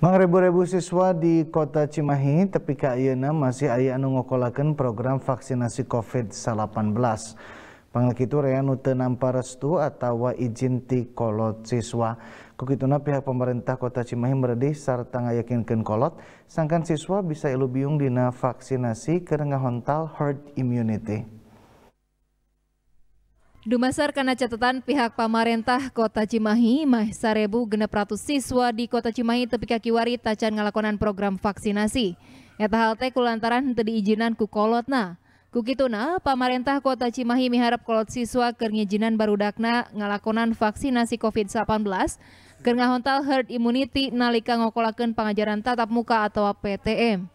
Mangrebu-rebu siswa di kota Cimahi tepika ayeuna masih aya anu ngokolakeun program vaksinasi COVID-19. Pangal kitu rea nu teu nampa restu atawa izin ti kolot siswa. Kukituna pihak pemerintah kota Cimahi meredih sarta ngayakinkeun kolot sangkan siswa bisa ilu biung dina vaksinasi keur ngahontal herd immunity. Dumasar karena catatan pihak pemerintah Kota Cimahi, mah sarebu genep ratus siswa di Kota Cimahi tepi kaki wari tacan ngalakonan program vaksinasi. Eta hal teh kulantaran henteu diijinan ku kolotna. Kukituna, pemerintah Kota Cimahi miharap kolot siswa keur baru barudakna ngelakonan vaksinasi COVID-19 keur ngahontal herd immunity nalika ngokolakeun pengajaran tatap muka atau PTM.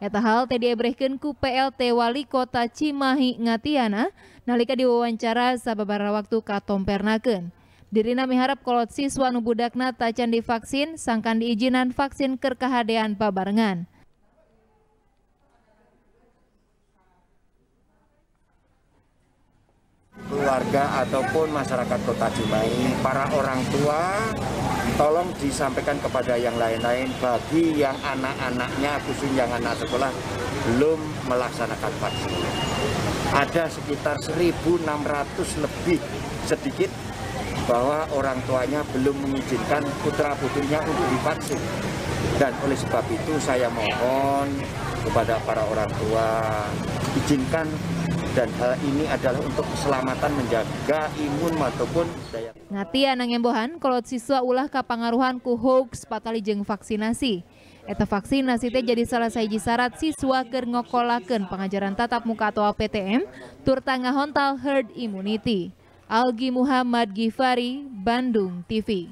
Eta hal tadi ebrehkeun ku PLT Wali Kota Cimahi Ngatiana nalika diwawancara sababara waktu katompernakeun. Dirina miharap kolot siswa nubudakna tacan divaksin sangkan diijinan vaksin kerkahadean pabarengan. keluarga ataupun masyarakat kota Cimahi, para orang tua, tolong disampaikan kepada yang lain-lain bagi yang anak-anaknya khususnya yang anak sekolah belum melaksanakan vaksin. Ada sekitar 1.600 lebih sedikit bahwa orang tuanya belum mengizinkan putra putrinya untuk divaksin. Dan oleh sebab itu saya mohon kepada para orang tua izinkan dan hal ini adalah untuk keselamatan menjaga imun maupun daya. Ngati anangembohan ya, kalau siswa ulah kapangaruhan ku hoax patali jeng vaksinasi. Eta vaksinasi teh jadi salah saji syarat siswa ker ngokolaken pengajaran tatap muka atau PTM tur tangah hontal herd immunity. Algi Muhammad Gifari, Bandung TV.